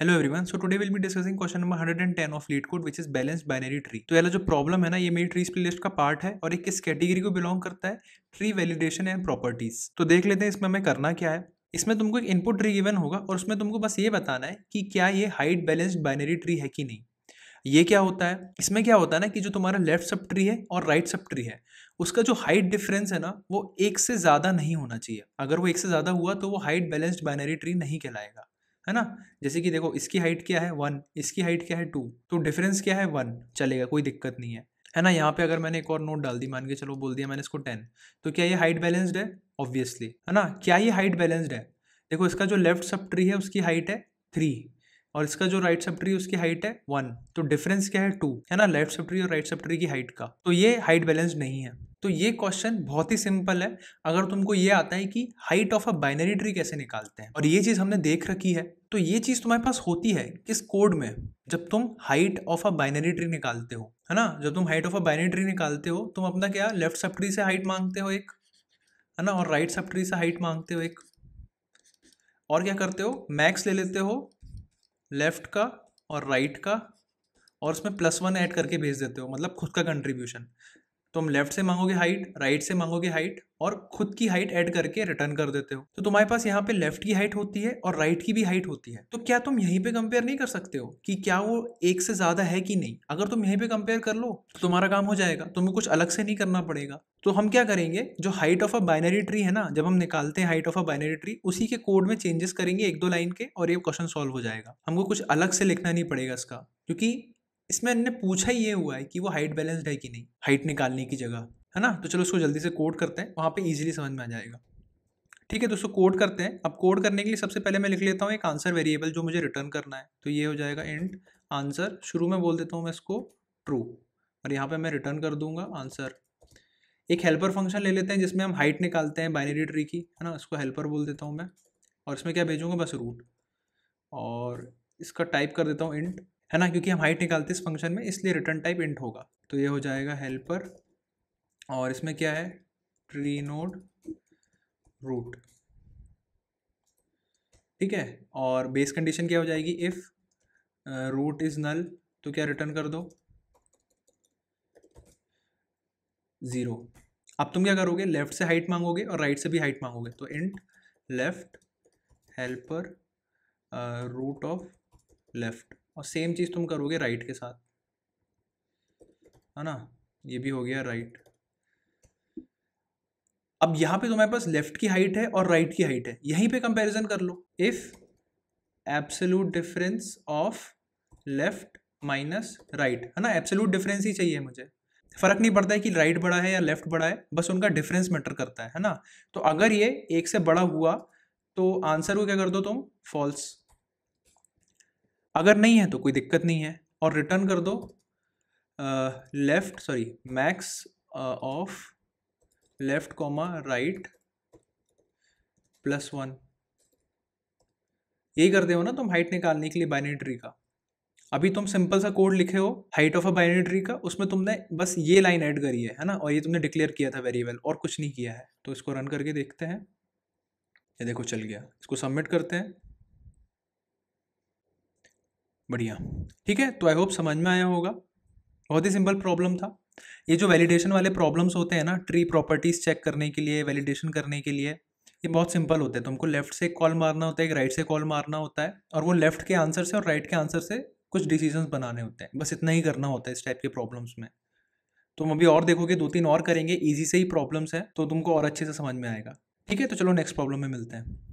hello everyone so today will be discussing question number 110 of LeetCode which is balanced binary tree तो वाला जो problem है ना ये मेरी ट्रीज प्लेलिस्ट का पार्ट है और एक किस कैटेगरी को बिलोंग करता है ट्री वैलिडेशन एंड प्रॉपर्टीज तो देख लेते हैं इसमें हमें करना क्या है इसमें तुमको एक इनपुट ट्री गिवन होगा और उसमें तुमको बस ये बताना है कि क्या ये हाइट बैलेंस्ड बाइनरी ट्री है कि नहीं ये क्या होता है इसमें क्या होता है ना कि जो तुम्हारा लेफ्ट सब ट्री है और राइट सब ट्री है उसका जो हाइट डिफरेंस है ना वो एक से ज़्यादा नहीं होना चाहिए अगर वो एक से ज़्यादा हुआ तो वो हाइट बैलेंस्ड बाइनरी ट्री नहीं कहलाएगा है ना जैसे कि देखो इसकी हाइट क्या है वन इसकी हाइट क्या है टू तो डिफरेंस क्या है वन चलेगा कोई दिक्कत नहीं है है ना यहाँ पे अगर मैंने एक और नोट डाल दी मान के चलो बोल दिया मैंने इसको टेन तो क्या ये हाइट बैलेंस्ड है ऑब्वियसली है ना क्या ये हाइट बैलेंस्ड है देखो इसका जो लेफ्ट सब ट्री है उसकी हाइट है थ्री और इसका जो राइट सब ट्री उसकी हाइट है वन तो डिफरेंस क्या है टू है ना लेफ्ट सब ट्री और राइट सब ट्री की हाइट का तो ये हाइट बैलेंस नहीं है तो ये क्वेश्चन बहुत ही सिंपल है अगर तुमको ये आता है कि height of a binary tree कैसे निकालते हैं और ये चीज़ हमने देख रखी है तो ये चीज़ तुम्हारे पास होती है किस कोड में जब तुम height of a binary tree निकालते हो है ना जब तुम height of a binary tree निकालते हो तुम अपना क्या लेफ्ट सब ट्री से हाइट मांगते हो एक है ना और राइट सब ट्री से हाइट मांगते हो एक और क्या करते हो मैक्स ले लेते हो लेफ्ट का और राइट का और उसमें प्लस वन ऐड करके भेज देते हो मतलब खुद का कंट्रीब्यूशन तो हम लेफ्ट से मांगोगे हाइट राइट से मांगोगे हाइट और खुद की हाइट ऐड करके रिटर्न कर देते हो तो तुम्हारे पास यहाँ पे लेफ्ट की हाइट होती है और राइट की भी हाइट होती है तो क्या तुम यहीं पे कंपेयर नहीं कर सकते हो कि क्या वो एक से ज्यादा है कि नहीं अगर तुम यहीं पे कंपेयर कर लो तो तुम्हारा काम हो जाएगा तुम्हें कुछ अलग से नहीं करना पड़ेगा तो हम क्या करेंगे जो height of a binary tree है ना जब हम निकालते हैं height of a binary tree उसी के कोड में चेंजेस करेंगे एक दो लाइन के और ये क्वेश्चन सॉल्व हो जाएगा हमको कुछ अलग से लिखना नहीं पड़ेगा इसका क्योंकि इसमें इनने पूछा ही ये हुआ है कि वो हाइट बैलेंस्ड है कि नहीं हाइट निकालने की जगह है ना तो चलो उसको जल्दी से कोड करते हैं वहाँ पे इजीली समझ में आ जाएगा ठीक है दोस्तों कोड करते हैं अब कोड करने के लिए सबसे पहले मैं लिख लेता हूँ एक आंसर वेरिएबल जो मुझे रिटर्न करना है तो ये हो जाएगा इंट आंसर शुरू में बोल देता हूँ मैं इसको ट्रू और यहाँ पे मैं रिटर्न कर दूंगा आंसर एक हेल्पर फंक्शन ले लेते हैं जिसमें हम हाइट निकालते हैं बाइनरी ट्री की है ना इसको हेल्पर बोल देता हूँ मैं और इसमें क्या भेजूँगा बस रूट और इसका टाइप कर देता हूँ इंट है ना क्योंकि हम हाइट निकालते हैं इस फंक्शन में इसलिए रिटर्न टाइप इंट होगा तो ये हो जाएगा हेल्पर और इसमें क्या है ट्री नोड रूट ठीक है और बेस कंडीशन क्या हो जाएगी इफ़ रूट इज़ नल तो क्या रिटर्न कर दो ज़ीरो अब तुम क्या करोगे लेफ़्ट से हाइट मांगोगे और राइट से भी हाइट मांगोगे तो int left helper root of left और सेम चीज़ तुम करोगे राइट के साथ है ना ये भी हो गया राइट अब यहाँ पे तुम्हारे पास लेफ्ट की हाइट है और राइट की हाइट है यहीं पे कंपैरिजन कर लो if absolute difference of left minus right है ना एब्सोल्यूट डिफरेंस ही चाहिए मुझे फ़र्क नहीं पड़ता है कि राइट बड़ा है या लेफ्ट बड़ा है बस उनका डिफरेंस मैटर करता है है ना तो अगर ये एक से बड़ा हुआ तो आंसर को क्या कर दो तुम फॉल्स अगर नहीं है तो कोई दिक्कत नहीं है और रिटर्न कर दो left sorry max of left comma right plus one यही करते हो ना तुम हाइट निकालने के लिए बाइनेट्री का अभी तुम सिंपल सा कोड लिखे हो हाइट ऑफ अ बाइनेट्री का उसमें तुमने बस ये लाइन ऐड करी है है ना और ये तुमने डिक्लेयर किया था वेरिएबल और कुछ नहीं किया है तो इसको रन करके देखते हैं ये देखो चल गया इसको सबमिट करते हैं बढ़िया ठीक है तो आई होप समझ में आया होगा बहुत ही सिंपल प्रॉब्लम था ये जो वैलिडेशन वाले प्रॉब्लम्स होते हैं ना ट्री प्रॉपर्टीज़ चेक करने के लिए वैलिडेशन करने के लिए ये बहुत सिंपल होते हैं तुमको तो लेफ्ट से कॉल मारना होता है एक राइट से कॉल मारना होता है और वो लेफ्ट के आंसर से और राइट के आंसर से कुछ डिसीजन बनाने होते हैं बस इतना ही करना होता है इस टाइप के प्रॉब्लम्स में तुम तो अभी और देखोगे दो तीन और करेंगे ईजी से ही प्रॉब्लम्स हैं तो तुमको और अच्छे से समझ में आएगा ठीक है तो चलो नेक्स्ट प्रॉब्लम में मिलते हैं